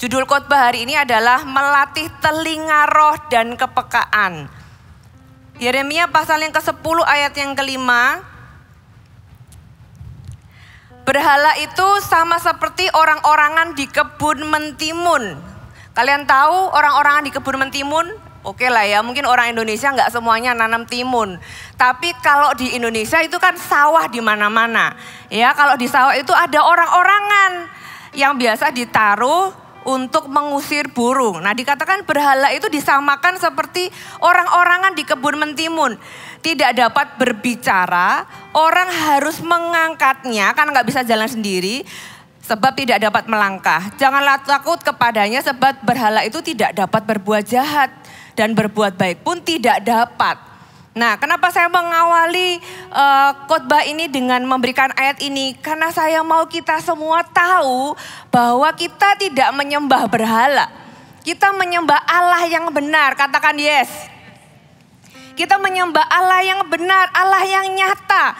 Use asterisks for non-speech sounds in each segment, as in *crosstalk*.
Judul khotbah hari ini adalah melatih telinga roh dan kepekaan. Yeremia pasal yang ke-10 ayat yang kelima. Berhala itu sama seperti orang-orangan di kebun mentimun. Kalian tahu orang-orangan di kebun mentimun? Oke lah ya, mungkin orang Indonesia nggak semuanya nanam timun. Tapi kalau di Indonesia itu kan sawah di mana-mana. Ya, kalau di sawah itu ada orang-orangan yang biasa ditaruh untuk mengusir burung. Nah dikatakan berhala itu disamakan seperti orang-orangan di kebun mentimun. Tidak dapat berbicara, orang harus mengangkatnya karena nggak bisa jalan sendiri. Sebab tidak dapat melangkah. Janganlah takut kepadanya sebab berhala itu tidak dapat berbuat jahat. Dan berbuat baik pun tidak dapat. Nah, kenapa saya mengawali uh, khotbah ini dengan memberikan ayat ini? Karena saya mau kita semua tahu bahwa kita tidak menyembah berhala. Kita menyembah Allah yang benar. Katakan yes. Kita menyembah Allah yang benar, Allah yang nyata.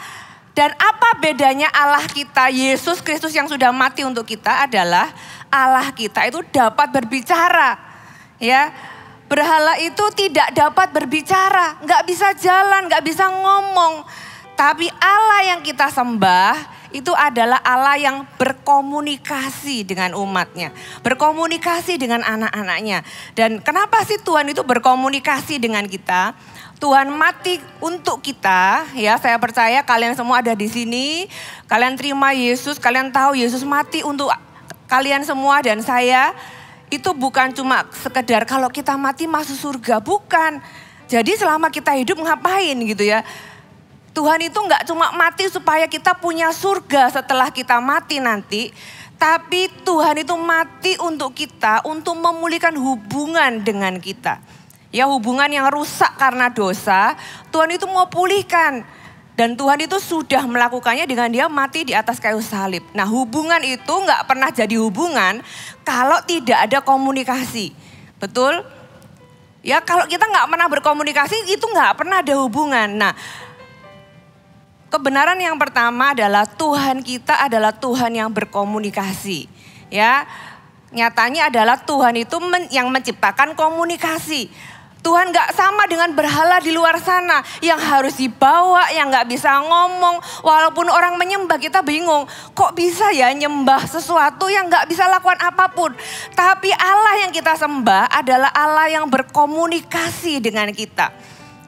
Dan apa bedanya Allah kita, Yesus Kristus yang sudah mati untuk kita adalah Allah kita itu dapat berbicara. Ya, Berhala itu tidak dapat berbicara, nggak bisa jalan, nggak bisa ngomong. Tapi Allah yang kita sembah itu adalah Allah yang berkomunikasi dengan umatnya. Berkomunikasi dengan anak-anaknya. Dan kenapa sih Tuhan itu berkomunikasi dengan kita? Tuhan mati untuk kita, ya. Saya percaya kalian semua ada di sini. Kalian terima Yesus, kalian tahu Yesus mati untuk kalian semua dan saya itu bukan cuma sekedar kalau kita mati masuk surga, bukan. Jadi selama kita hidup ngapain gitu ya. Tuhan itu nggak cuma mati supaya kita punya surga setelah kita mati nanti. Tapi Tuhan itu mati untuk kita, untuk memulihkan hubungan dengan kita. Ya hubungan yang rusak karena dosa, Tuhan itu mau pulihkan. Dan Tuhan itu sudah melakukannya dengan dia mati di atas kayu salib. Nah hubungan itu nggak pernah jadi hubungan kalau tidak ada komunikasi. Betul? Ya kalau kita nggak pernah berkomunikasi itu nggak pernah ada hubungan. Nah kebenaran yang pertama adalah Tuhan kita adalah Tuhan yang berkomunikasi. Ya nyatanya adalah Tuhan itu men yang menciptakan komunikasi Tuhan gak sama dengan berhala di luar sana yang harus dibawa, yang gak bisa ngomong. Walaupun orang menyembah kita bingung, kok bisa ya nyembah sesuatu yang gak bisa lakukan apapun. Tapi Allah yang kita sembah adalah Allah yang berkomunikasi dengan kita.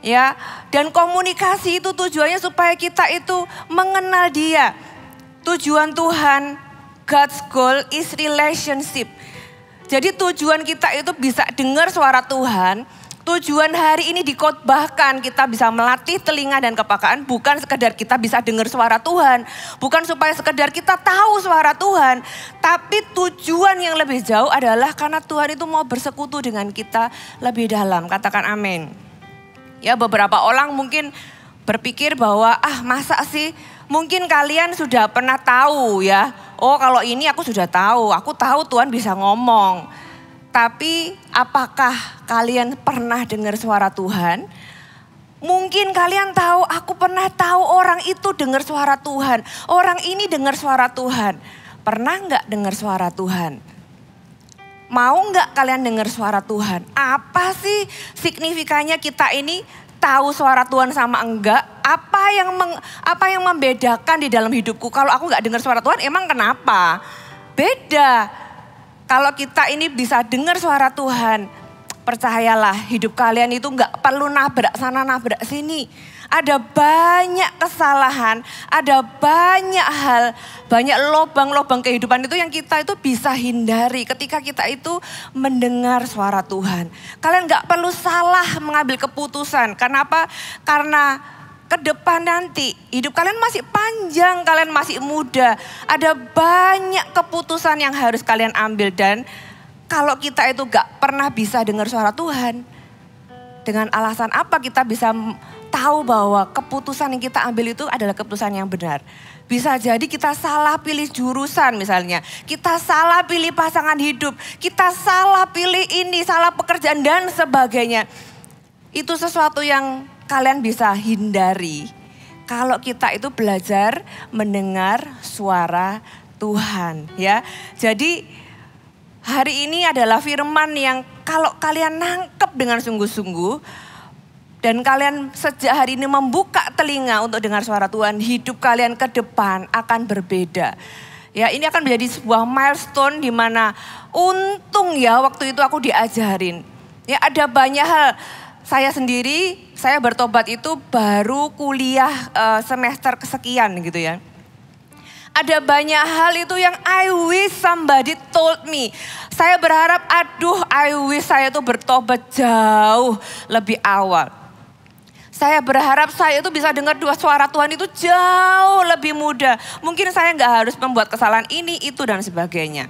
Ya, dan komunikasi itu tujuannya supaya kita itu mengenal Dia. Tujuan Tuhan, God's goal is relationship. Jadi tujuan kita itu bisa dengar suara Tuhan, Tujuan hari ini dikotbahkan kita bisa melatih telinga dan kepakaan bukan sekedar kita bisa dengar suara Tuhan, bukan supaya sekedar kita tahu suara Tuhan, tapi tujuan yang lebih jauh adalah karena Tuhan itu mau bersekutu dengan kita lebih dalam. Katakan amin. Ya beberapa orang mungkin berpikir bahwa ah masa sih mungkin kalian sudah pernah tahu ya. Oh kalau ini aku sudah tahu, aku tahu Tuhan bisa ngomong tapi apakah kalian pernah dengar suara Tuhan? Mungkin kalian tahu, aku pernah tahu orang itu dengar suara Tuhan. Orang ini dengar suara Tuhan. Pernah nggak dengar suara Tuhan? Mau nggak kalian dengar suara Tuhan? Apa sih signifikannya kita ini tahu suara Tuhan sama enggak? Apa yang meng, apa yang membedakan di dalam hidupku? Kalau aku nggak dengar suara Tuhan, emang kenapa? Beda. Kalau kita ini bisa dengar suara Tuhan, percayalah hidup kalian itu nggak perlu nabrak sana nabrak sini. Ada banyak kesalahan, ada banyak hal, banyak lobang-lobang kehidupan itu yang kita itu bisa hindari ketika kita itu mendengar suara Tuhan. Kalian nggak perlu salah mengambil keputusan. Kenapa? Karena ke depan nanti. Hidup kalian masih panjang, kalian masih muda. Ada banyak keputusan yang harus kalian ambil dan kalau kita itu gak pernah bisa dengar suara Tuhan. Dengan alasan apa kita bisa tahu bahwa keputusan yang kita ambil itu adalah keputusan yang benar. Bisa jadi kita salah pilih jurusan misalnya. Kita salah pilih pasangan hidup. Kita salah pilih ini, salah pekerjaan dan sebagainya. Itu sesuatu yang kalian bisa hindari kalau kita itu belajar mendengar suara Tuhan ya. Jadi hari ini adalah firman yang kalau kalian nangkep dengan sungguh-sungguh dan kalian sejak hari ini membuka telinga untuk dengar suara Tuhan, hidup kalian ke depan akan berbeda. Ya, ini akan menjadi sebuah milestone di mana untung ya waktu itu aku diajarin. Ya, ada banyak hal saya sendiri, saya bertobat itu baru kuliah uh, semester kesekian gitu ya. Ada banyak hal itu yang I wish somebody told me. Saya berharap, aduh I wish saya itu bertobat jauh lebih awal. Saya berharap saya itu bisa dengar dua suara Tuhan itu jauh lebih mudah. Mungkin saya nggak harus membuat kesalahan ini, itu dan sebagainya.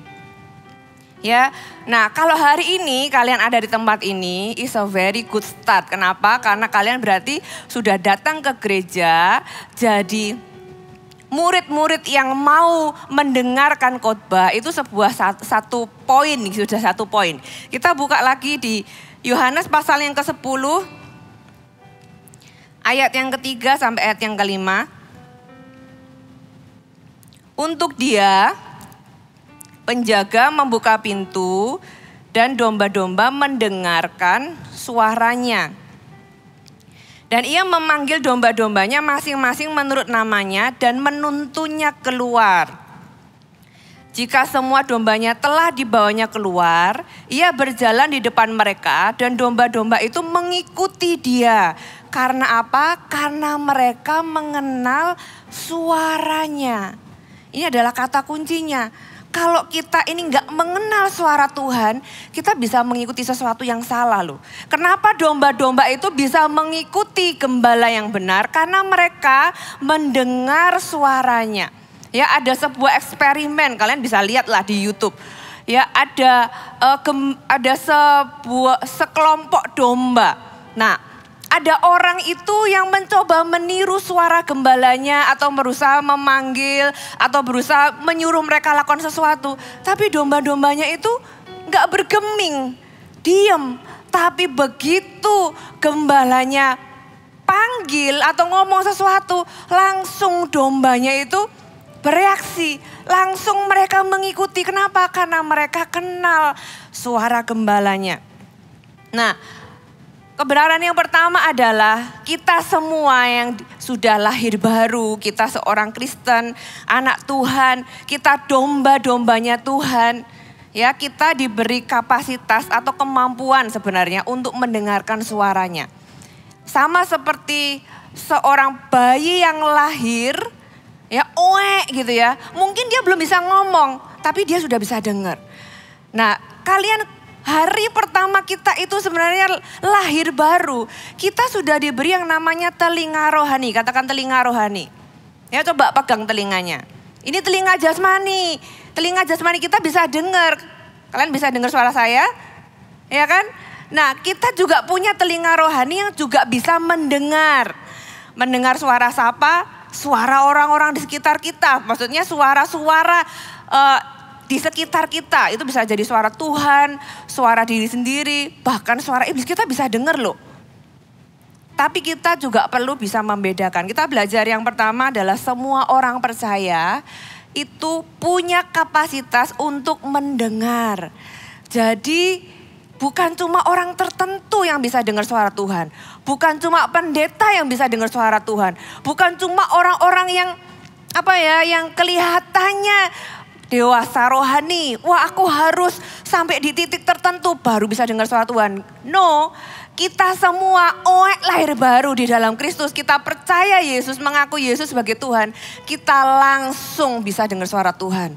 Ya, nah kalau hari ini kalian ada di tempat ini is a very good start. Kenapa? Karena kalian berarti sudah datang ke gereja, jadi murid-murid yang mau mendengarkan khotbah itu sebuah satu poin, sudah satu poin. Kita buka lagi di Yohanes pasal yang ke-10 ayat yang ketiga sampai ayat yang kelima. Untuk dia, Penjaga membuka pintu dan domba-domba mendengarkan suaranya. Dan ia memanggil domba-dombanya masing-masing menurut namanya dan menuntunnya keluar. Jika semua dombanya telah dibawanya keluar, ia berjalan di depan mereka dan domba-domba itu mengikuti dia. Karena apa? Karena mereka mengenal suaranya. Ini adalah kata kuncinya kalau kita ini nggak mengenal suara Tuhan, kita bisa mengikuti sesuatu yang salah loh. Kenapa domba-domba itu bisa mengikuti gembala yang benar? Karena mereka mendengar suaranya. Ya ada sebuah eksperimen, kalian bisa lihat lah di YouTube. Ya ada uh, gem, ada sebuah sekelompok domba. Nah, ada orang itu yang mencoba meniru suara gembalanya atau berusaha memanggil atau berusaha menyuruh mereka lakukan sesuatu. Tapi domba-dombanya itu gak bergeming, diem. Tapi begitu gembalanya panggil atau ngomong sesuatu, langsung dombanya itu bereaksi. Langsung mereka mengikuti. Kenapa? Karena mereka kenal suara gembalanya. Nah, Kebenaran yang pertama adalah kita semua yang sudah lahir baru, kita seorang Kristen, anak Tuhan, kita domba-dombanya Tuhan. Ya, kita diberi kapasitas atau kemampuan sebenarnya untuk mendengarkan suaranya. Sama seperti seorang bayi yang lahir ya oe gitu ya. Mungkin dia belum bisa ngomong, tapi dia sudah bisa dengar. Nah, kalian Hari pertama kita itu sebenarnya lahir baru. Kita sudah diberi yang namanya telinga rohani. Katakan telinga rohani. Ya coba pegang telinganya. Ini telinga jasmani. Telinga jasmani kita bisa dengar. Kalian bisa dengar suara saya? Ya kan? Nah kita juga punya telinga rohani yang juga bisa mendengar. Mendengar suara sapa, suara orang-orang di sekitar kita. Maksudnya suara-suara uh, di sekitar kita. Itu bisa jadi suara Tuhan, suara diri sendiri, bahkan suara iblis kita bisa dengar loh. Tapi kita juga perlu bisa membedakan. Kita belajar yang pertama adalah semua orang percaya itu punya kapasitas untuk mendengar. Jadi bukan cuma orang tertentu yang bisa dengar suara Tuhan. Bukan cuma pendeta yang bisa dengar suara Tuhan. Bukan cuma orang-orang yang apa ya yang kelihatannya dewasa rohani. Wah aku harus sampai di titik tertentu baru bisa dengar suara Tuhan. No, kita semua oek lahir baru di dalam Kristus. Kita percaya Yesus, mengaku Yesus sebagai Tuhan. Kita langsung bisa dengar suara Tuhan.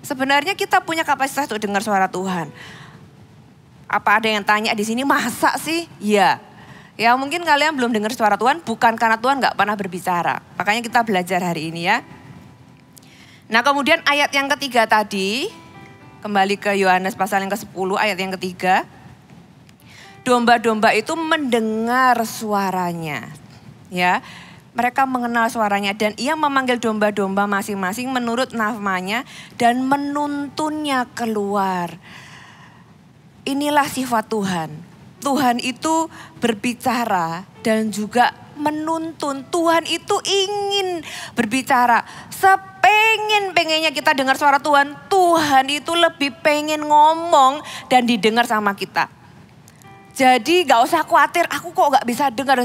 Sebenarnya kita punya kapasitas untuk dengar suara Tuhan. Apa ada yang tanya di sini masa sih? Ya, Ya mungkin kalian belum dengar suara Tuhan bukan karena Tuhan nggak pernah berbicara. Makanya kita belajar hari ini ya. Nah kemudian ayat yang ketiga tadi, kembali ke Yohanes pasal yang ke-10 ayat yang ketiga. Domba-domba itu mendengar suaranya. Ya, mereka mengenal suaranya dan ia memanggil domba-domba masing-masing menurut namanya dan menuntunnya keluar. Inilah sifat Tuhan. Tuhan itu berbicara dan juga menuntun. Tuhan itu ingin berbicara. Sepengen pengennya kita dengar suara Tuhan. Tuhan itu lebih pengen ngomong dan didengar sama kita. Jadi gak usah khawatir, aku kok gak bisa dengar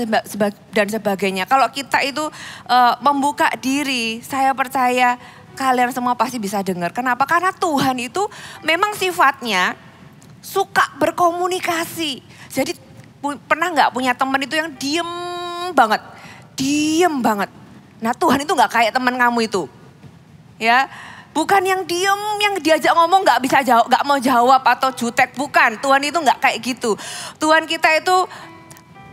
dan sebagainya. Kalau kita itu uh, membuka diri, saya percaya kalian semua pasti bisa dengar. Kenapa? Karena Tuhan itu memang sifatnya suka berkomunikasi. Jadi pernah nggak punya teman itu yang diem banget, diem banget. Nah Tuhan itu nggak kayak teman kamu itu, ya. Bukan yang diem, yang diajak ngomong nggak bisa jawab, nggak mau jawab atau jutek, bukan. Tuhan itu nggak kayak gitu. Tuhan kita itu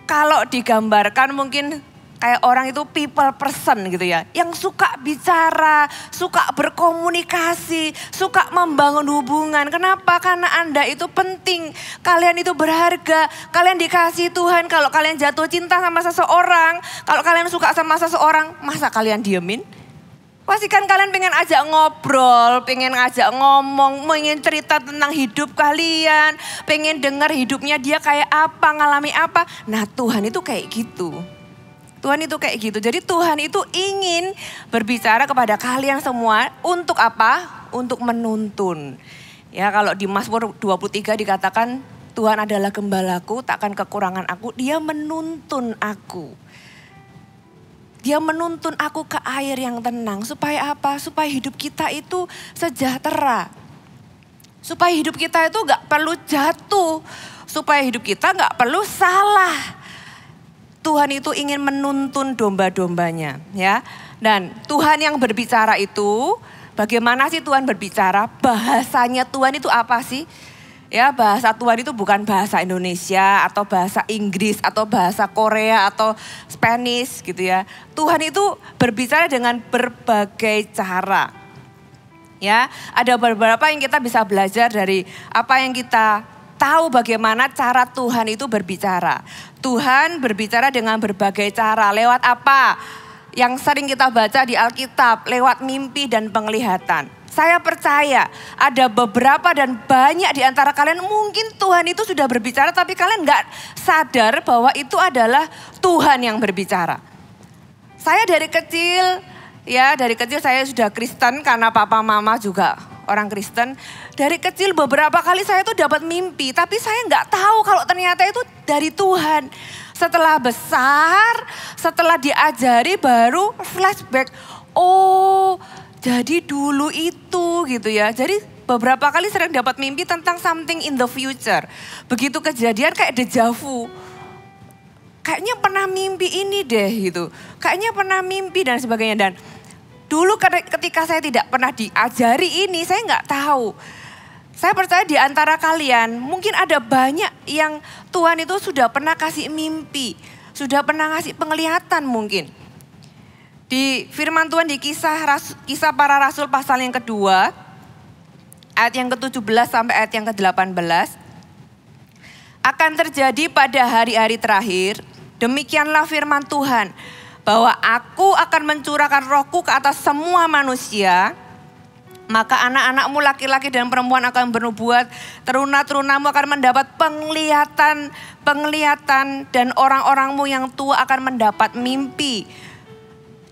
kalau digambarkan mungkin kayak orang itu people person gitu ya. Yang suka bicara, suka berkomunikasi, suka membangun hubungan. Kenapa? Karena Anda itu penting, kalian itu berharga, kalian dikasih Tuhan. Kalau kalian jatuh cinta sama seseorang, kalau kalian suka sama seseorang, masa kalian diemin? Pasti kan kalian pengen ajak ngobrol, pengen ajak ngomong, pengen cerita tentang hidup kalian, pengen dengar hidupnya dia kayak apa, ngalami apa. Nah Tuhan itu kayak gitu. Tuhan itu kayak gitu. Jadi Tuhan itu ingin berbicara kepada kalian semua untuk apa? Untuk menuntun. Ya kalau di Mazmur 23 dikatakan Tuhan adalah gembalaku, takkan kekurangan aku. Dia menuntun aku. Dia menuntun aku ke air yang tenang. Supaya apa? Supaya hidup kita itu sejahtera. Supaya hidup kita itu gak perlu jatuh. Supaya hidup kita gak perlu salah Tuhan itu ingin menuntun domba-dombanya, ya. Dan Tuhan yang berbicara itu, bagaimana sih Tuhan berbicara? Bahasanya Tuhan itu apa sih? Ya, bahasa Tuhan itu bukan bahasa Indonesia atau bahasa Inggris atau bahasa Korea atau Spanish gitu ya. Tuhan itu berbicara dengan berbagai cara. Ya, ada beberapa yang kita bisa belajar dari apa yang kita tahu bagaimana cara Tuhan itu berbicara. Tuhan berbicara dengan berbagai cara. Lewat apa? Yang sering kita baca di Alkitab, lewat mimpi dan penglihatan. Saya percaya ada beberapa dan banyak di antara kalian mungkin Tuhan itu sudah berbicara tapi kalian nggak sadar bahwa itu adalah Tuhan yang berbicara. Saya dari kecil ya dari kecil saya sudah Kristen karena papa mama juga orang Kristen. Dari kecil beberapa kali saya tuh dapat mimpi, tapi saya nggak tahu kalau ternyata itu dari Tuhan. Setelah besar, setelah diajari baru flashback. Oh, jadi dulu itu gitu ya. Jadi beberapa kali sering dapat mimpi tentang something in the future. Begitu kejadian kayak deja vu. Kayaknya pernah mimpi ini deh gitu. Kayaknya pernah mimpi dan sebagainya dan Dulu ketika saya tidak pernah diajari ini, saya nggak tahu. Saya percaya di antara kalian mungkin ada banyak yang Tuhan itu sudah pernah kasih mimpi, sudah pernah ngasih penglihatan mungkin. Di firman Tuhan di kisah kisah para rasul pasal yang kedua ayat yang ke-17 sampai ayat yang ke-18 akan terjadi pada hari-hari terakhir. Demikianlah firman Tuhan bahwa aku akan mencurahkan rohku ke atas semua manusia. Maka anak-anakmu laki-laki dan perempuan akan bernubuat, teruna-terunamu akan mendapat penglihatan, penglihatan dan orang-orangmu yang tua akan mendapat mimpi.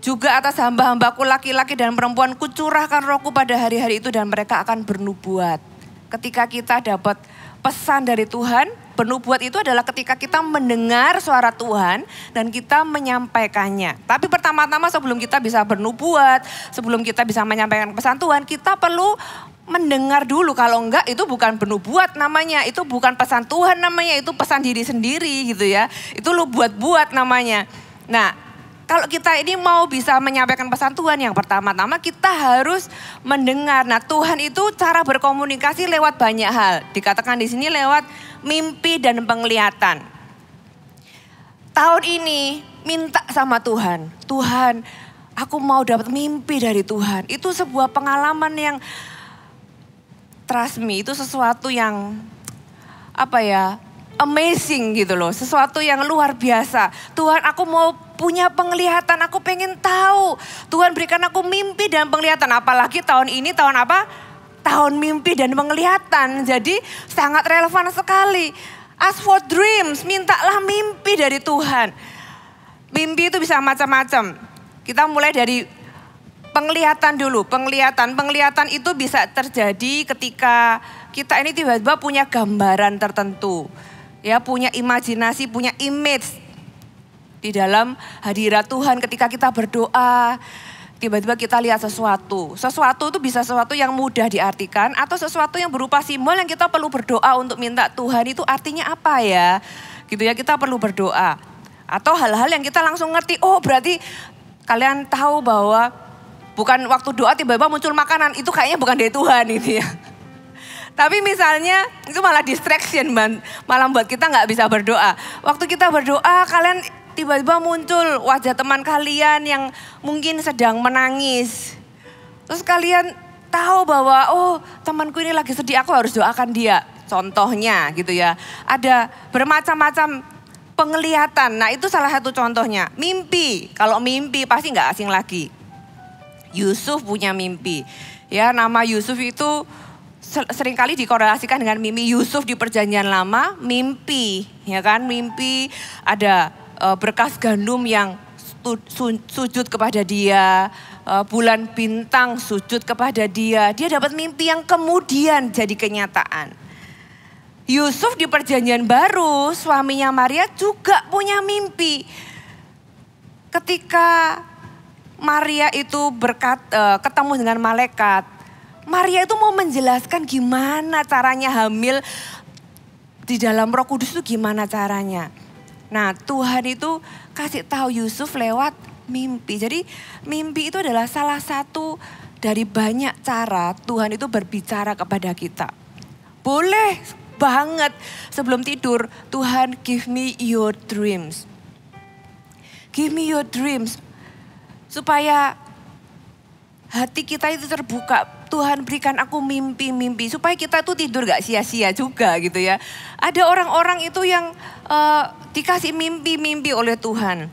Juga atas hamba-hambaku laki-laki dan perempuan kucurahkan rohku pada hari-hari itu dan mereka akan bernubuat. Ketika kita dapat pesan dari Tuhan, Penubuat itu adalah ketika kita mendengar suara Tuhan dan kita menyampaikannya. Tapi pertama-tama sebelum kita bisa bernubuat, sebelum kita bisa menyampaikan pesan Tuhan, kita perlu mendengar dulu. Kalau enggak itu bukan penubuat namanya, itu bukan pesan Tuhan namanya, itu pesan diri sendiri gitu ya. Itu lu buat-buat namanya. Nah, kalau kita ini mau bisa menyampaikan pesan Tuhan yang pertama-tama kita harus mendengar. Nah, Tuhan itu cara berkomunikasi lewat banyak hal. Dikatakan di sini lewat mimpi dan penglihatan. Tahun ini minta sama Tuhan, Tuhan aku mau dapat mimpi dari Tuhan. Itu sebuah pengalaman yang trust me, itu sesuatu yang apa ya, amazing gitu loh. Sesuatu yang luar biasa. Tuhan aku mau punya penglihatan, aku pengen tahu. Tuhan berikan aku mimpi dan penglihatan. Apalagi tahun ini tahun apa? tahun mimpi dan penglihatan. Jadi sangat relevan sekali. Ask for dreams, mintalah mimpi dari Tuhan. Mimpi itu bisa macam-macam. Kita mulai dari penglihatan dulu, penglihatan. Penglihatan itu bisa terjadi ketika kita ini tiba-tiba punya gambaran tertentu. Ya, punya imajinasi, punya image di dalam hadirat Tuhan ketika kita berdoa, tiba-tiba kita lihat sesuatu. Sesuatu itu bisa sesuatu yang mudah diartikan atau sesuatu yang berupa simbol yang kita perlu berdoa untuk minta Tuhan itu artinya apa ya. Gitu ya kita perlu berdoa. Atau hal-hal yang kita langsung ngerti, oh berarti kalian tahu bahwa bukan waktu doa tiba-tiba muncul makanan, itu kayaknya bukan dari Tuhan gitu ya. *laughs* Tapi misalnya itu malah distraction man, malah buat kita nggak bisa berdoa. Waktu kita berdoa kalian tiba-tiba muncul wajah teman kalian yang mungkin sedang menangis. Terus kalian tahu bahwa oh temanku ini lagi sedih aku harus doakan dia. Contohnya gitu ya. Ada bermacam-macam penglihatan. Nah itu salah satu contohnya. Mimpi. Kalau mimpi pasti nggak asing lagi. Yusuf punya mimpi. Ya nama Yusuf itu seringkali dikorelasikan dengan mimpi Yusuf di perjanjian lama, mimpi, ya kan? Mimpi ada Eh, berkas gandum yang sujud kepada dia, eh, bulan bintang sujud kepada dia. Dia dapat mimpi yang kemudian jadi kenyataan. Yusuf di perjanjian baru, suaminya Maria juga punya mimpi. Ketika Maria itu berkat eh, ketemu dengan malaikat, Maria itu mau menjelaskan gimana caranya hamil di dalam Roh Kudus itu gimana caranya. Nah Tuhan itu kasih tahu Yusuf lewat mimpi. Jadi mimpi itu adalah salah satu dari banyak cara Tuhan itu berbicara kepada kita. Boleh banget sebelum tidur Tuhan give me your dreams. Give me your dreams. Supaya hati kita itu terbuka. Tuhan berikan aku mimpi-mimpi supaya kita tuh tidur gak sia-sia juga gitu ya. Ada orang-orang itu yang uh, dikasih mimpi-mimpi oleh Tuhan.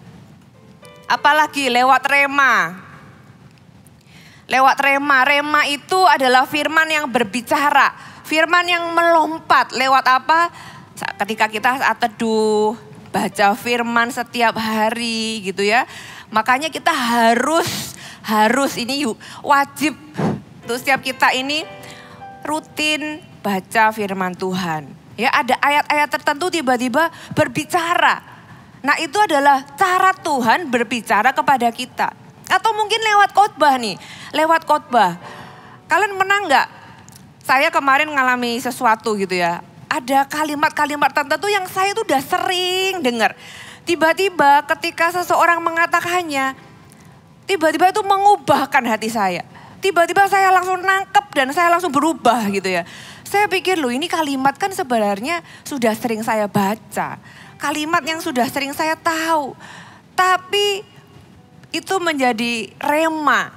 Apalagi lewat rema. Lewat rema, rema itu adalah firman yang berbicara, firman yang melompat lewat apa? Ketika kita saat teduh, baca firman setiap hari gitu ya. Makanya kita harus harus ini yuk wajib tuh setiap kita ini rutin baca firman Tuhan. Ya, ada ayat-ayat tertentu tiba-tiba berbicara. Nah, itu adalah cara Tuhan berbicara kepada kita. Atau mungkin lewat khotbah nih, lewat khotbah. Kalian menang nggak? Saya kemarin mengalami sesuatu gitu ya. Ada kalimat-kalimat tertentu yang saya tuh udah sering dengar. Tiba-tiba ketika seseorang mengatakannya, tiba-tiba itu mengubahkan hati saya tiba-tiba saya langsung nangkep dan saya langsung berubah gitu ya. Saya pikir loh ini kalimat kan sebenarnya sudah sering saya baca. Kalimat yang sudah sering saya tahu. Tapi itu menjadi rema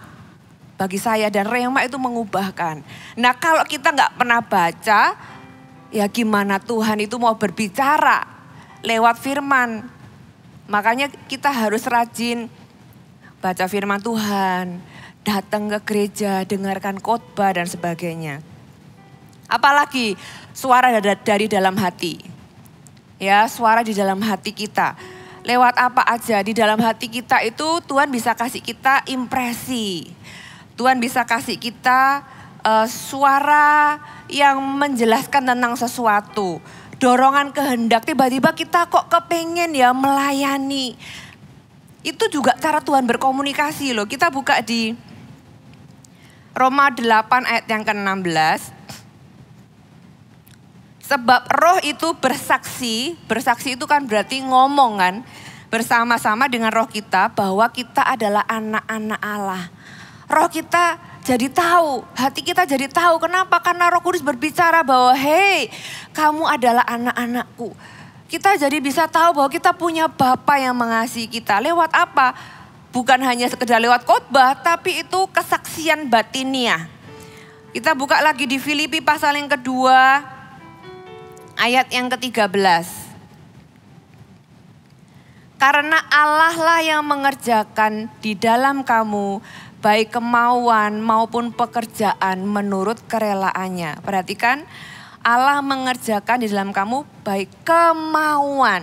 bagi saya dan rema itu mengubahkan. Nah kalau kita nggak pernah baca ya gimana Tuhan itu mau berbicara lewat firman. Makanya kita harus rajin baca firman Tuhan, datang ke gereja, dengarkan khotbah dan sebagainya. Apalagi suara dari dalam hati. Ya, suara di dalam hati kita. Lewat apa aja di dalam hati kita itu Tuhan bisa kasih kita impresi. Tuhan bisa kasih kita uh, suara yang menjelaskan tentang sesuatu. Dorongan kehendak tiba-tiba kita kok kepengen ya melayani. Itu juga cara Tuhan berkomunikasi loh. Kita buka di Roma 8 ayat yang ke-16. Sebab roh itu bersaksi, bersaksi itu kan berarti ngomong kan, bersama-sama dengan roh kita bahwa kita adalah anak-anak Allah. Roh kita jadi tahu, hati kita jadi tahu. Kenapa? Karena roh kudus berbicara bahwa hei kamu adalah anak-anakku. Kita jadi bisa tahu bahwa kita punya Bapa yang mengasihi kita. Lewat apa? Bukan hanya sekedar lewat khotbah, tapi itu kesaksian batinia. Kita buka lagi di Filipi pasal yang kedua, ayat yang ke-13. Karena Allah lah yang mengerjakan di dalam kamu baik kemauan maupun pekerjaan menurut kerelaannya. Perhatikan Allah mengerjakan di dalam kamu baik kemauan.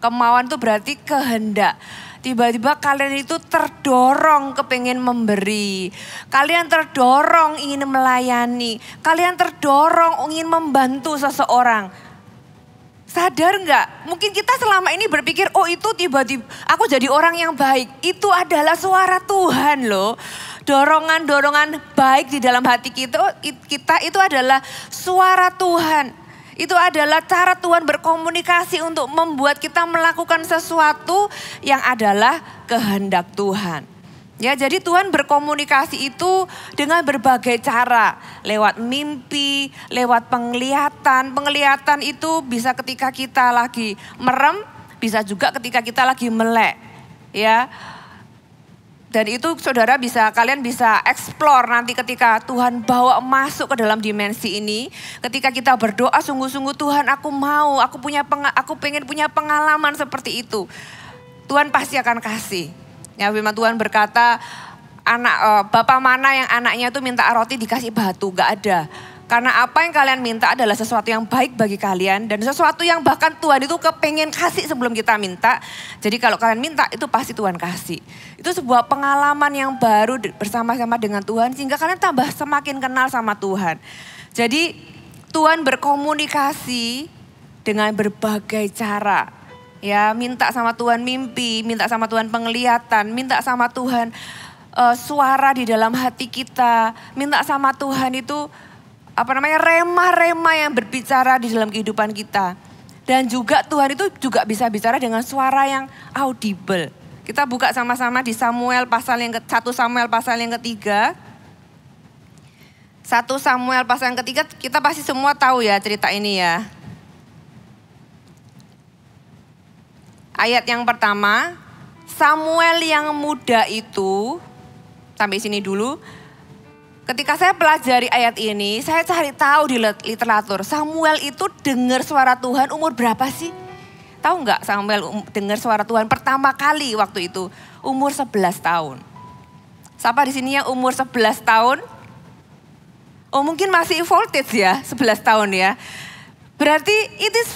Kemauan itu berarti kehendak. Tiba-tiba kalian itu terdorong pengen memberi. Kalian terdorong ingin melayani. Kalian terdorong ingin membantu seseorang. Sadar nggak? Mungkin kita selama ini berpikir, oh itu tiba-tiba aku jadi orang yang baik. Itu adalah suara Tuhan loh. Dorongan-dorongan baik di dalam hati kita, kita itu adalah suara Tuhan. Itu adalah cara Tuhan berkomunikasi untuk membuat kita melakukan sesuatu yang adalah kehendak Tuhan. Ya, jadi Tuhan berkomunikasi itu dengan berbagai cara, lewat mimpi, lewat penglihatan. Penglihatan itu bisa ketika kita lagi merem, bisa juga ketika kita lagi melek. Ya. Dan itu saudara bisa kalian bisa eksplor nanti ketika Tuhan bawa masuk ke dalam dimensi ini, ketika kita berdoa sungguh-sungguh Tuhan aku mau, aku punya aku pengen punya pengalaman seperti itu. Tuhan pasti akan kasih. Ya firman Tuhan berkata anak uh, eh, bapak mana yang anaknya itu minta roti dikasih batu, gak ada. Karena apa yang kalian minta adalah sesuatu yang baik bagi kalian dan sesuatu yang bahkan Tuhan itu kepengen kasih sebelum kita minta. Jadi kalau kalian minta itu pasti Tuhan kasih. Itu sebuah pengalaman yang baru bersama-sama dengan Tuhan sehingga kalian tambah semakin kenal sama Tuhan. Jadi Tuhan berkomunikasi dengan berbagai cara Ya, minta sama Tuhan mimpi, minta sama Tuhan penglihatan, minta sama Tuhan uh, suara di dalam hati kita, minta sama Tuhan itu apa namanya remah-remah yang berbicara di dalam kehidupan kita. Dan juga Tuhan itu juga bisa bicara dengan suara yang audible. Kita buka sama-sama di Samuel pasal yang ke, 1 Samuel pasal yang ketiga. 1 Samuel pasal yang ketiga kita pasti semua tahu ya cerita ini ya. Ayat yang pertama, Samuel yang muda itu, sampai sini dulu. Ketika saya pelajari ayat ini, saya cari tahu di literatur, Samuel itu dengar suara Tuhan umur berapa sih? Tahu nggak Samuel um, dengar suara Tuhan pertama kali waktu itu? Umur 11 tahun. Siapa di sini yang umur 11 tahun? Oh mungkin masih voltage ya, 11 tahun ya. Berarti it is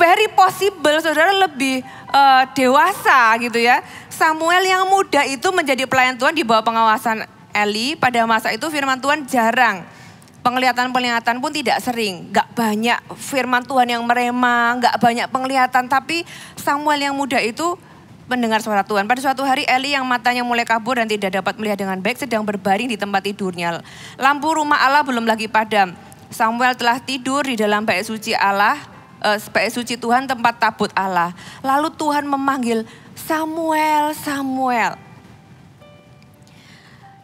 very possible saudara lebih uh, dewasa gitu ya. Samuel yang muda itu menjadi pelayan Tuhan di bawah pengawasan Eli. Pada masa itu firman Tuhan jarang. Penglihatan-penglihatan pun tidak sering. Gak banyak firman Tuhan yang merema, gak banyak penglihatan. Tapi Samuel yang muda itu mendengar suara Tuhan. Pada suatu hari Eli yang matanya mulai kabur dan tidak dapat melihat dengan baik sedang berbaring di tempat tidurnya. Lampu rumah Allah belum lagi padam. Samuel telah tidur di dalam bait suci Allah, eh, bait suci Tuhan tempat tabut Allah. Lalu Tuhan memanggil Samuel, Samuel.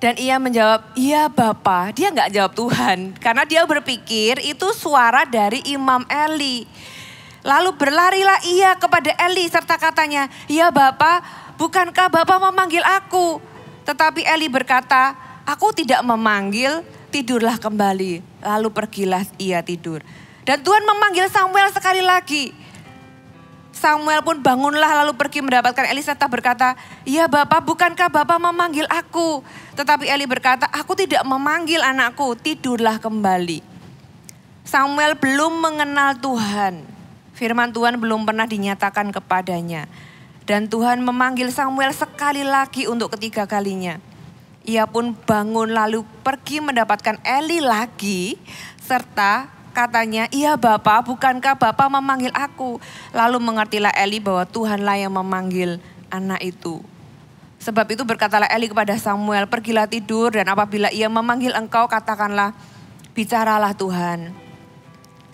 Dan ia menjawab, iya Bapak. Dia nggak jawab Tuhan. Karena dia berpikir itu suara dari Imam Eli. Lalu berlarilah ia kepada Eli serta katanya, iya Bapak, bukankah Bapak memanggil aku? Tetapi Eli berkata, aku tidak memanggil, tidurlah kembali. Lalu pergilah ia tidur. Dan Tuhan memanggil Samuel sekali lagi. Samuel pun bangunlah lalu pergi mendapatkan Eli serta berkata, Ya Bapak bukankah Bapak memanggil aku? Tetapi Eli berkata, aku tidak memanggil anakku, tidurlah kembali. Samuel belum mengenal Tuhan. Firman Tuhan belum pernah dinyatakan kepadanya. Dan Tuhan memanggil Samuel sekali lagi untuk ketiga kalinya. Ia pun bangun lalu pergi mendapatkan Eli lagi serta katanya, "Iya Bapak, bukankah Bapak memanggil aku?" Lalu mengertilah Eli bahwa Tuhanlah yang memanggil anak itu. Sebab itu berkatalah Eli kepada Samuel, "Pergilah tidur dan apabila ia memanggil engkau, katakanlah, bicaralah Tuhan,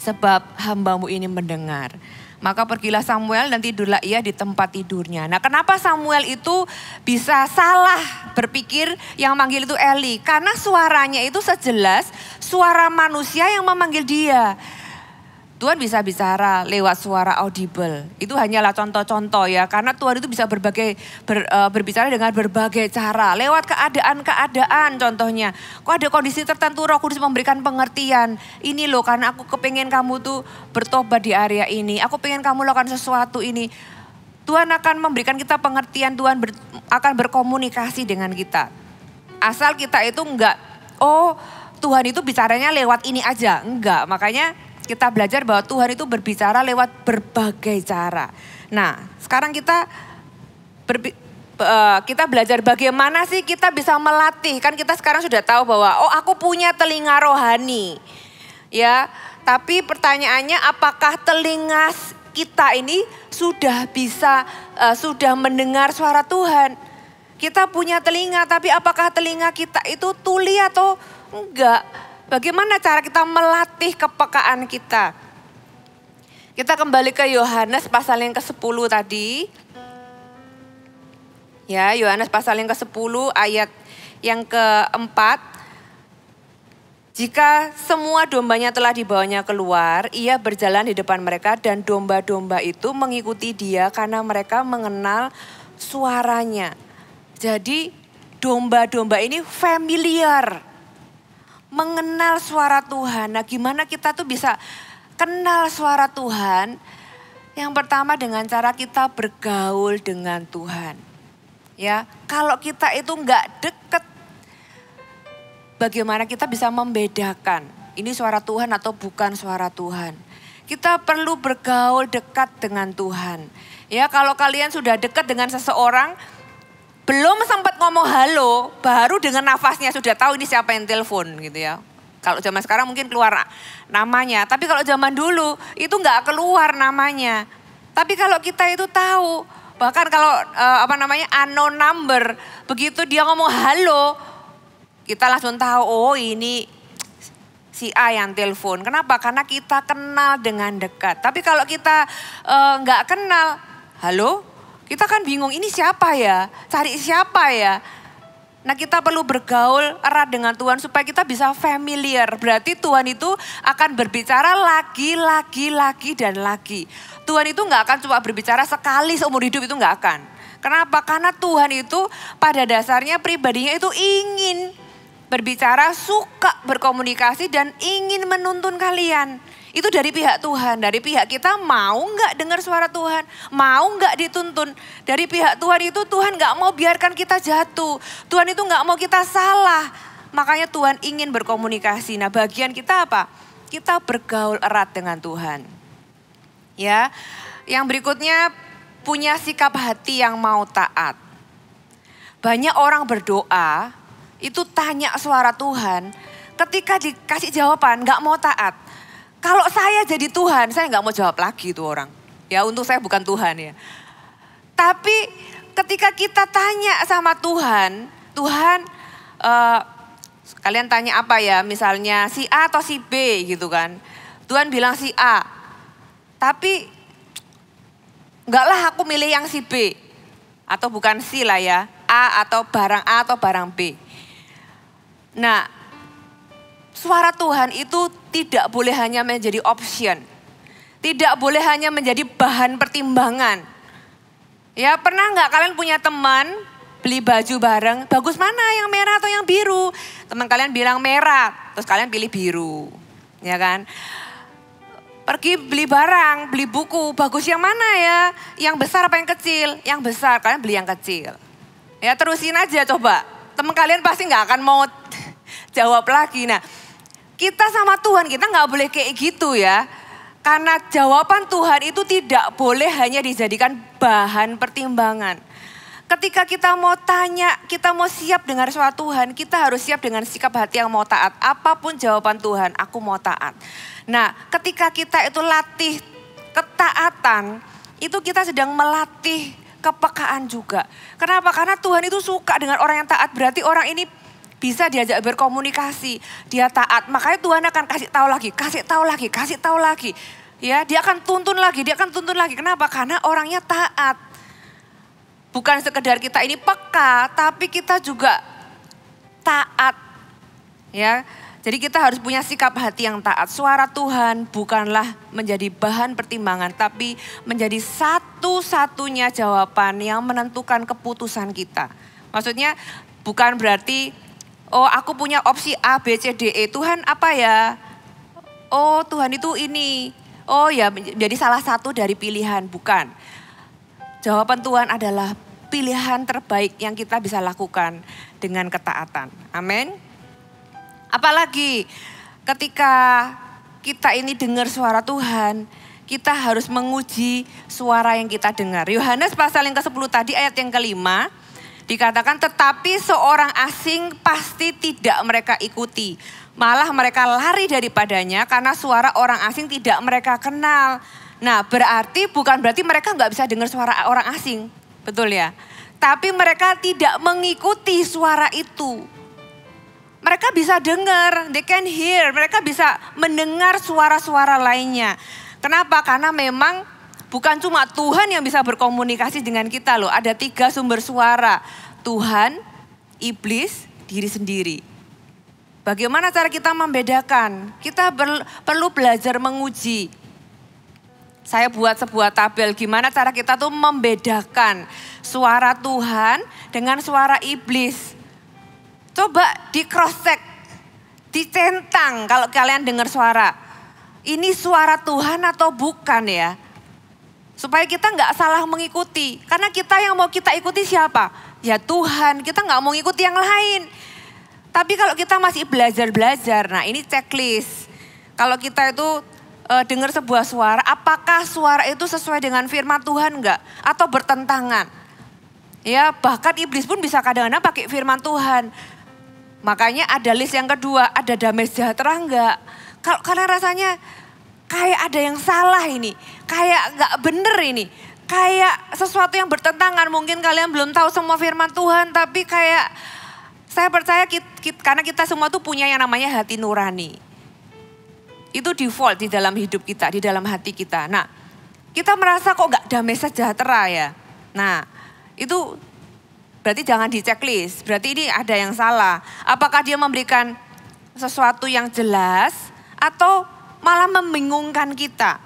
sebab hambamu ini mendengar." Maka pergilah Samuel dan tidurlah ia di tempat tidurnya. Nah kenapa Samuel itu bisa salah berpikir yang manggil itu Eli? Karena suaranya itu sejelas suara manusia yang memanggil dia. Tuhan bisa bicara lewat suara audible. Itu hanyalah contoh-contoh ya, karena Tuhan itu bisa berbagai ber, uh, berbicara dengan berbagai cara, lewat keadaan-keadaan contohnya. Kok ada kondisi tertentu Roh Kudus memberikan pengertian. Ini loh karena aku kepengen kamu tuh bertobat di area ini. Aku pengen kamu lakukan sesuatu ini. Tuhan akan memberikan kita pengertian, Tuhan ber, akan berkomunikasi dengan kita. Asal kita itu enggak, oh Tuhan itu bicaranya lewat ini aja. Enggak, makanya kita belajar bahwa Tuhan itu berbicara lewat berbagai cara. Nah, sekarang kita berbi eh, kita belajar bagaimana sih kita bisa melatih. Kan kita sekarang sudah tahu bahwa oh aku punya telinga rohani. Ya, tapi pertanyaannya apakah telinga kita ini sudah bisa uh, sudah mendengar suara Tuhan? Kita punya telinga tapi apakah telinga kita itu tuli atau enggak? Bagaimana cara kita melatih kepekaan kita? Kita kembali ke Yohanes pasal yang ke-10 tadi. Ya, Yohanes pasal yang ke-10 ayat yang keempat. Jika semua dombanya telah dibawanya keluar, ia berjalan di depan mereka dan domba-domba itu mengikuti dia karena mereka mengenal suaranya. Jadi domba-domba ini familiar mengenal suara Tuhan. Nah, gimana kita tuh bisa kenal suara Tuhan? Yang pertama dengan cara kita bergaul dengan Tuhan. Ya, kalau kita itu nggak deket, bagaimana kita bisa membedakan ini suara Tuhan atau bukan suara Tuhan? Kita perlu bergaul dekat dengan Tuhan. Ya, kalau kalian sudah dekat dengan seseorang, belum sempat ngomong halo, baru dengan nafasnya sudah tahu ini siapa yang telepon gitu ya. Kalau zaman sekarang mungkin keluar namanya, tapi kalau zaman dulu itu nggak keluar namanya. Tapi kalau kita itu tahu, bahkan kalau uh, apa namanya unknown number, begitu dia ngomong halo, kita langsung tahu oh ini si A yang telepon. Kenapa? Karena kita kenal dengan dekat. Tapi kalau kita eh, nggak uh, kenal, halo, kita kan bingung ini siapa ya, cari siapa ya. Nah kita perlu bergaul erat dengan Tuhan supaya kita bisa familiar. Berarti Tuhan itu akan berbicara lagi, lagi, lagi, dan lagi. Tuhan itu nggak akan cuma berbicara sekali seumur hidup itu nggak akan. Kenapa? Karena Tuhan itu pada dasarnya pribadinya itu ingin berbicara, suka berkomunikasi dan ingin menuntun kalian. Itu dari pihak Tuhan, dari pihak kita mau nggak dengar suara Tuhan, mau nggak dituntun. Dari pihak Tuhan itu Tuhan nggak mau biarkan kita jatuh, Tuhan itu nggak mau kita salah. Makanya Tuhan ingin berkomunikasi. Nah bagian kita apa? Kita bergaul erat dengan Tuhan. Ya, yang berikutnya punya sikap hati yang mau taat. Banyak orang berdoa itu tanya suara Tuhan, ketika dikasih jawaban nggak mau taat. Kalau saya jadi Tuhan, saya nggak mau jawab lagi itu orang. Ya untuk saya bukan Tuhan ya. Tapi ketika kita tanya sama Tuhan, Tuhan uh, kalian tanya apa ya misalnya si A atau si B gitu kan. Tuhan bilang si A, tapi nggak lah aku milih yang si B. Atau bukan si lah ya, A atau barang A atau barang B. Nah Suara Tuhan itu tidak boleh hanya menjadi option. Tidak boleh hanya menjadi bahan pertimbangan. Ya pernah nggak kalian punya teman beli baju bareng, bagus mana yang merah atau yang biru? Teman kalian bilang merah, terus kalian pilih biru. Ya kan? pergi beli barang, beli buku, bagus yang mana ya? Yang besar apa yang kecil? Yang besar, kalian beli yang kecil. Ya terusin aja coba. Teman kalian pasti nggak akan mau *laughs* jawab lagi. Nah, kita sama Tuhan kita nggak boleh kayak gitu ya. Karena jawaban Tuhan itu tidak boleh hanya dijadikan bahan pertimbangan. Ketika kita mau tanya, kita mau siap dengar suara Tuhan, kita harus siap dengan sikap hati yang mau taat. Apapun jawaban Tuhan, aku mau taat. Nah, ketika kita itu latih ketaatan, itu kita sedang melatih kepekaan juga. Kenapa? Karena Tuhan itu suka dengan orang yang taat. Berarti orang ini bisa diajak berkomunikasi, dia taat. Makanya Tuhan akan kasih tahu lagi, kasih tahu lagi, kasih tahu lagi. Ya, dia akan tuntun lagi, dia akan tuntun lagi. Kenapa? Karena orangnya taat. Bukan sekedar kita ini peka, tapi kita juga taat. Ya. Jadi kita harus punya sikap hati yang taat. Suara Tuhan bukanlah menjadi bahan pertimbangan, tapi menjadi satu-satunya jawaban yang menentukan keputusan kita. Maksudnya bukan berarti Oh, aku punya opsi A, B, C, D, E. Tuhan apa ya? Oh, Tuhan itu ini. Oh ya, jadi salah satu dari pilihan, bukan. Jawaban Tuhan adalah pilihan terbaik yang kita bisa lakukan dengan ketaatan. Amin. Apalagi ketika kita ini dengar suara Tuhan, kita harus menguji suara yang kita dengar. Yohanes pasal yang ke-10 tadi ayat yang kelima, 5 Dikatakan tetapi seorang asing pasti tidak mereka ikuti. Malah mereka lari daripadanya karena suara orang asing tidak mereka kenal. Nah berarti bukan berarti mereka nggak bisa dengar suara orang asing. Betul ya? Tapi mereka tidak mengikuti suara itu. Mereka bisa dengar, they can hear, mereka bisa mendengar suara-suara lainnya. Kenapa? Karena memang Bukan cuma Tuhan yang bisa berkomunikasi dengan kita loh. Ada tiga sumber suara. Tuhan, iblis, diri sendiri. Bagaimana cara kita membedakan? Kita ber, perlu belajar menguji. Saya buat sebuah tabel gimana cara kita tuh membedakan suara Tuhan dengan suara iblis. Coba di cross check, dicentang kalau kalian dengar suara. Ini suara Tuhan atau bukan ya? Supaya kita nggak salah mengikuti. Karena kita yang mau kita ikuti siapa? Ya Tuhan, kita nggak mau ngikuti yang lain. Tapi kalau kita masih belajar-belajar, nah ini checklist. Kalau kita itu e, dengar sebuah suara, apakah suara itu sesuai dengan firman Tuhan nggak Atau bertentangan? Ya bahkan iblis pun bisa kadang-kadang pakai firman Tuhan. Makanya ada list yang kedua, ada damai sejahtera nggak Kalau karena rasanya kayak ada yang salah ini, kayak gak bener ini, kayak sesuatu yang bertentangan. Mungkin kalian belum tahu semua firman Tuhan, tapi kayak saya percaya kita, kita, karena kita semua tuh punya yang namanya hati nurani. Itu default di dalam hidup kita, di dalam hati kita. Nah, kita merasa kok gak damai sejahtera ya. Nah, itu berarti jangan di checklist. Berarti ini ada yang salah. Apakah dia memberikan sesuatu yang jelas atau malah membingungkan kita.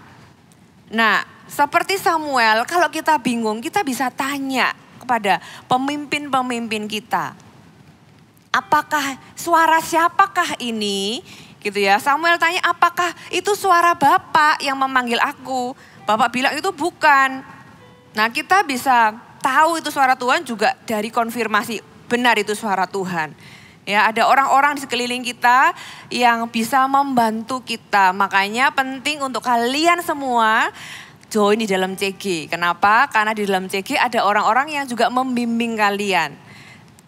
Nah, seperti Samuel, kalau kita bingung, kita bisa tanya kepada pemimpin-pemimpin kita. Apakah suara siapakah ini? Gitu ya. Samuel tanya, "Apakah itu suara Bapak yang memanggil aku?" Bapak bilang itu bukan. Nah, kita bisa tahu itu suara Tuhan juga dari konfirmasi benar itu suara Tuhan. Ya, ada orang-orang di sekeliling kita yang bisa membantu kita. Makanya penting untuk kalian semua join di dalam CG. Kenapa? Karena di dalam CG ada orang-orang yang juga membimbing kalian.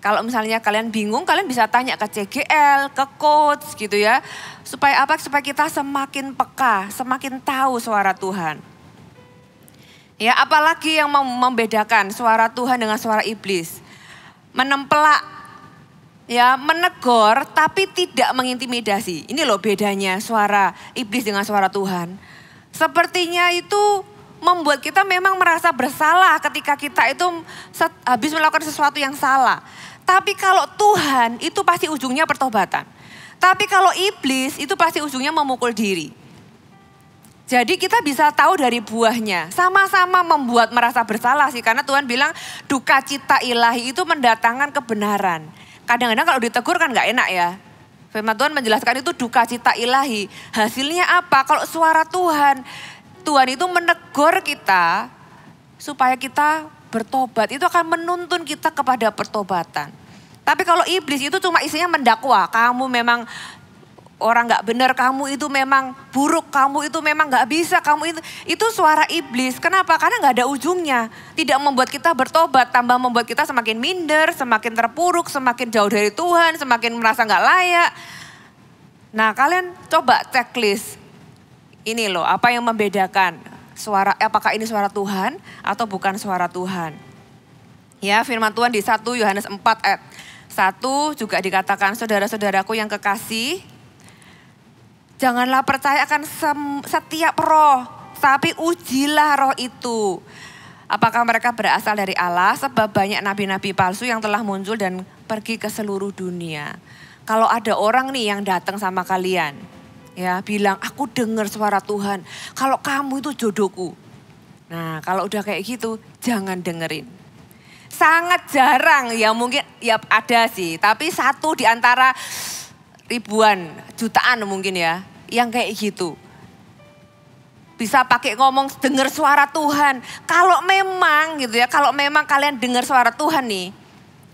Kalau misalnya kalian bingung, kalian bisa tanya ke CGL, ke coach gitu ya. Supaya apa? Supaya kita semakin peka, semakin tahu suara Tuhan. Ya, apalagi yang membedakan suara Tuhan dengan suara iblis. Menempelak ya menegur tapi tidak mengintimidasi. Ini loh bedanya suara iblis dengan suara Tuhan. Sepertinya itu membuat kita memang merasa bersalah ketika kita itu habis melakukan sesuatu yang salah. Tapi kalau Tuhan itu pasti ujungnya pertobatan. Tapi kalau iblis itu pasti ujungnya memukul diri. Jadi kita bisa tahu dari buahnya. Sama-sama membuat merasa bersalah sih. Karena Tuhan bilang duka cita ilahi itu mendatangkan kebenaran. Kadang-kadang kalau ditegur kan nggak enak ya. Firman Tuhan menjelaskan itu duka cita ilahi. Hasilnya apa? Kalau suara Tuhan, Tuhan itu menegur kita supaya kita bertobat. Itu akan menuntun kita kepada pertobatan. Tapi kalau iblis itu cuma isinya mendakwa, kamu memang orang nggak benar, kamu itu memang buruk, kamu itu memang nggak bisa, kamu itu itu suara iblis. Kenapa? Karena nggak ada ujungnya. Tidak membuat kita bertobat, tambah membuat kita semakin minder, semakin terpuruk, semakin jauh dari Tuhan, semakin merasa nggak layak. Nah kalian coba checklist. Ini loh, apa yang membedakan suara apakah ini suara Tuhan atau bukan suara Tuhan. Ya, firman Tuhan di 1 Yohanes 4 ayat 1 juga dikatakan saudara-saudaraku yang kekasih, Janganlah percaya akan setiap roh, tapi ujilah roh itu. Apakah mereka berasal dari Allah sebab banyak nabi-nabi palsu yang telah muncul dan pergi ke seluruh dunia. Kalau ada orang nih yang datang sama kalian, ya bilang aku dengar suara Tuhan. Kalau kamu itu jodohku. Nah, kalau udah kayak gitu jangan dengerin. Sangat jarang ya mungkin ya ada sih, tapi satu di antara ribuan, jutaan mungkin ya, yang kayak gitu. Bisa pakai ngomong dengar suara Tuhan. Kalau memang gitu ya, kalau memang kalian dengar suara Tuhan nih,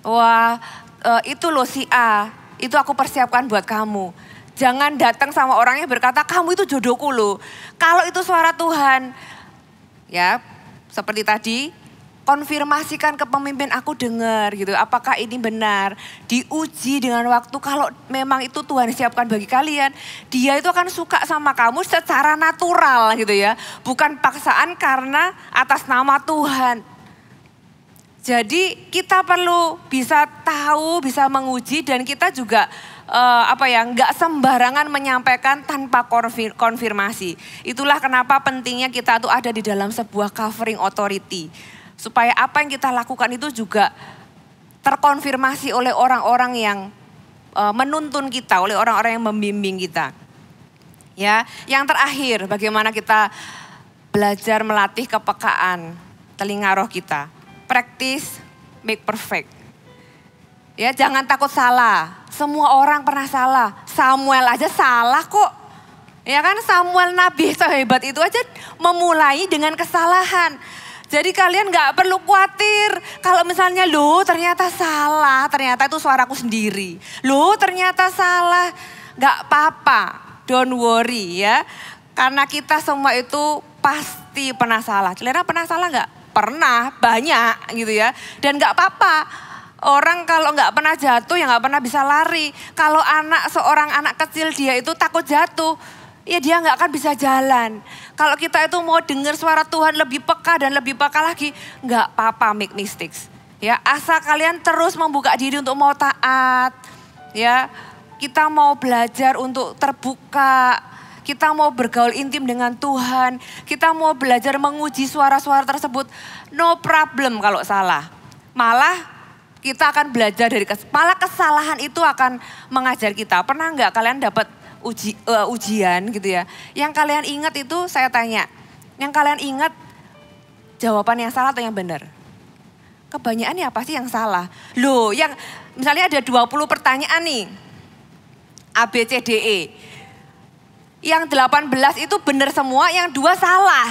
wah eh, itu loh si A, itu aku persiapkan buat kamu. Jangan datang sama orang yang berkata kamu itu jodohku loh. Kalau itu suara Tuhan, ya seperti tadi konfirmasikan ke pemimpin aku dengar gitu. Apakah ini benar? Diuji dengan waktu kalau memang itu Tuhan siapkan bagi kalian, dia itu akan suka sama kamu secara natural gitu ya. Bukan paksaan karena atas nama Tuhan. Jadi kita perlu bisa tahu, bisa menguji dan kita juga uh, apa ya nggak sembarangan menyampaikan tanpa konfirmasi. Itulah kenapa pentingnya kita tuh ada di dalam sebuah covering authority Supaya apa yang kita lakukan itu juga terkonfirmasi oleh orang-orang yang e, menuntun kita, oleh orang-orang yang membimbing kita. Ya, yang terakhir bagaimana kita belajar melatih kepekaan telinga roh kita. Practice make perfect. Ya, jangan takut salah. Semua orang pernah salah. Samuel aja salah kok. Ya kan Samuel Nabi sehebat itu aja memulai dengan kesalahan. Jadi kalian gak perlu khawatir kalau misalnya lu ternyata salah, ternyata itu suaraku sendiri. Lu ternyata salah, gak apa-apa. Don't worry ya. Karena kita semua itu pasti pernah salah. Kalian pernah salah nggak? Pernah, banyak gitu ya. Dan gak apa-apa. Orang kalau nggak pernah jatuh ya nggak pernah bisa lari. Kalau anak seorang anak kecil dia itu takut jatuh, ya dia nggak akan bisa jalan. Kalau kita itu mau dengar suara Tuhan lebih peka dan lebih peka lagi, nggak apa-apa make mistakes. Ya, asal kalian terus membuka diri untuk mau taat. Ya, kita mau belajar untuk terbuka, kita mau bergaul intim dengan Tuhan, kita mau belajar menguji suara-suara tersebut. No problem kalau salah. Malah kita akan belajar dari malah kesalahan itu akan mengajar kita. Pernah nggak kalian dapat uji, uh, ujian gitu ya. Yang kalian ingat itu saya tanya, yang kalian ingat jawaban yang salah atau yang benar? Kebanyakan ya pasti yang salah. Loh, yang misalnya ada 20 pertanyaan nih. A, B, C, D, E. Yang 18 itu benar semua, yang dua salah.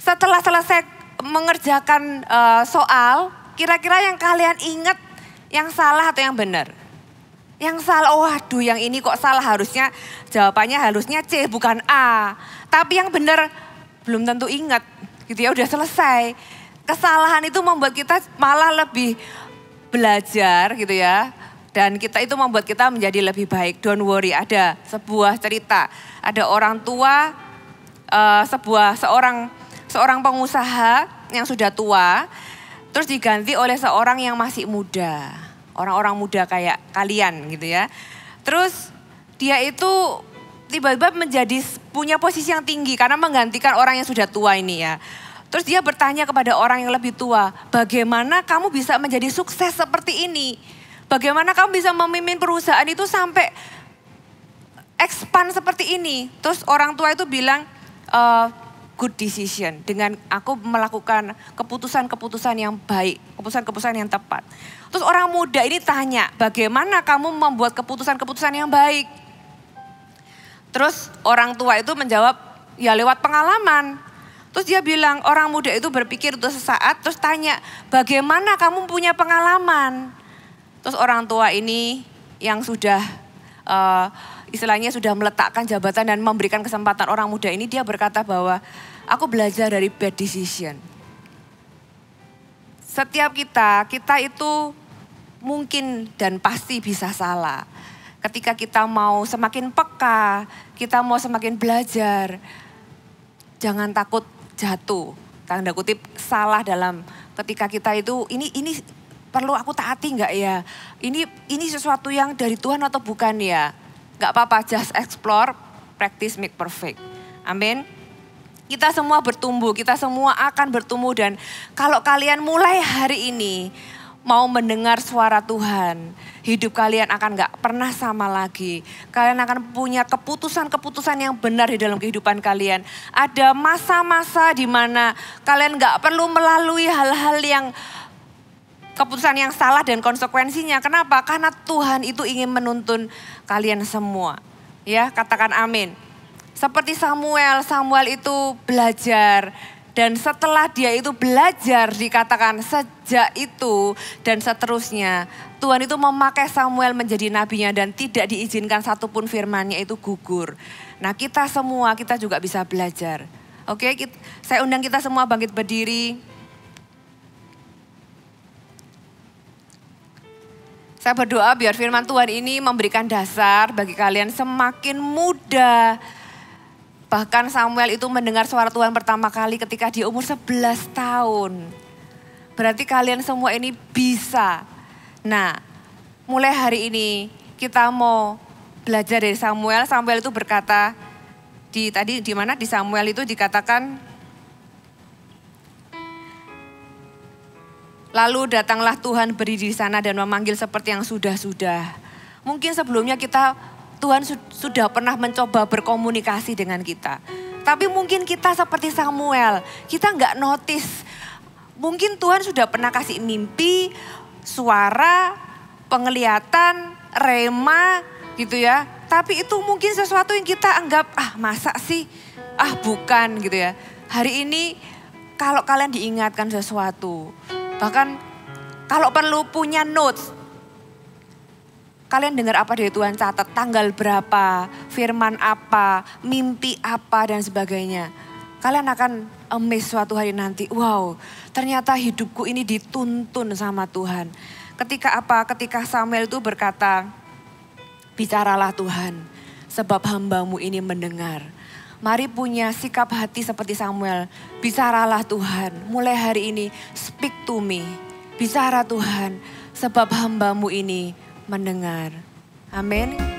Setelah selesai mengerjakan uh, soal, kira-kira yang kalian ingat yang salah atau yang benar? Yang salah, oh aduh yang ini kok salah harusnya jawabannya harusnya C bukan A. Tapi yang benar belum tentu ingat gitu ya udah selesai. Kesalahan itu membuat kita malah lebih belajar gitu ya. Dan kita itu membuat kita menjadi lebih baik. Don't worry, ada sebuah cerita. Ada orang tua, uh, sebuah seorang seorang pengusaha yang sudah tua, terus diganti oleh seorang yang masih muda orang-orang muda kayak kalian gitu ya. Terus dia itu tiba-tiba menjadi punya posisi yang tinggi karena menggantikan orang yang sudah tua ini ya. Terus dia bertanya kepada orang yang lebih tua, bagaimana kamu bisa menjadi sukses seperti ini? Bagaimana kamu bisa memimpin perusahaan itu sampai expand seperti ini? Terus orang tua itu bilang, e, good decision, dengan aku melakukan keputusan-keputusan yang baik, keputusan-keputusan yang tepat. Terus orang muda ini tanya, bagaimana kamu membuat keputusan-keputusan yang baik? Terus orang tua itu menjawab, ya lewat pengalaman. Terus dia bilang, orang muda itu berpikir untuk sesaat, terus tanya, bagaimana kamu punya pengalaman? Terus orang tua ini yang sudah uh, istilahnya sudah meletakkan jabatan dan memberikan kesempatan orang muda ini dia berkata bahwa aku belajar dari bad decision. Setiap kita, kita itu mungkin dan pasti bisa salah. Ketika kita mau semakin peka, kita mau semakin belajar, jangan takut jatuh. Tanda kutip salah dalam ketika kita itu ini ini perlu aku taati nggak ya? Ini ini sesuatu yang dari Tuhan atau bukan ya? Gak apa-apa, just explore, practice make perfect. Amin. Kita semua bertumbuh, kita semua akan bertumbuh dan kalau kalian mulai hari ini mau mendengar suara Tuhan, hidup kalian akan gak pernah sama lagi. Kalian akan punya keputusan-keputusan yang benar di dalam kehidupan kalian. Ada masa-masa di mana kalian gak perlu melalui hal-hal yang keputusan yang salah dan konsekuensinya. Kenapa? Karena Tuhan itu ingin menuntun kalian semua. Ya, katakan amin. Seperti Samuel, Samuel itu belajar dan setelah dia itu belajar dikatakan sejak itu dan seterusnya Tuhan itu memakai Samuel menjadi nabinya dan tidak diizinkan satupun firmannya itu gugur. Nah kita semua kita juga bisa belajar. Oke, kita, saya undang kita semua bangkit berdiri. Saya berdoa biar firman Tuhan ini memberikan dasar bagi kalian semakin mudah. Bahkan Samuel itu mendengar suara Tuhan pertama kali ketika dia umur 11 tahun. Berarti kalian semua ini bisa. Nah, mulai hari ini kita mau belajar dari Samuel. Samuel itu berkata di tadi di mana di Samuel itu dikatakan Lalu datanglah Tuhan beri di sana dan memanggil seperti yang sudah-sudah. Mungkin sebelumnya kita Tuhan sudah pernah mencoba berkomunikasi dengan kita. Tapi mungkin kita seperti Samuel, kita nggak notice. Mungkin Tuhan sudah pernah kasih mimpi, suara, penglihatan, rema gitu ya. Tapi itu mungkin sesuatu yang kita anggap, ah masa sih, ah bukan gitu ya. Hari ini kalau kalian diingatkan sesuatu, Bahkan kalau perlu punya notes. Kalian dengar apa dari Tuhan catat tanggal berapa, firman apa, mimpi apa dan sebagainya. Kalian akan amazed suatu hari nanti. Wow, ternyata hidupku ini dituntun sama Tuhan. Ketika apa? Ketika Samuel itu berkata, bicaralah Tuhan sebab hambamu ini mendengar. Mari punya sikap hati seperti Samuel. Bicaralah Tuhan, mulai hari ini speak to me. Bicara Tuhan, sebab hambamu ini mendengar. Amin.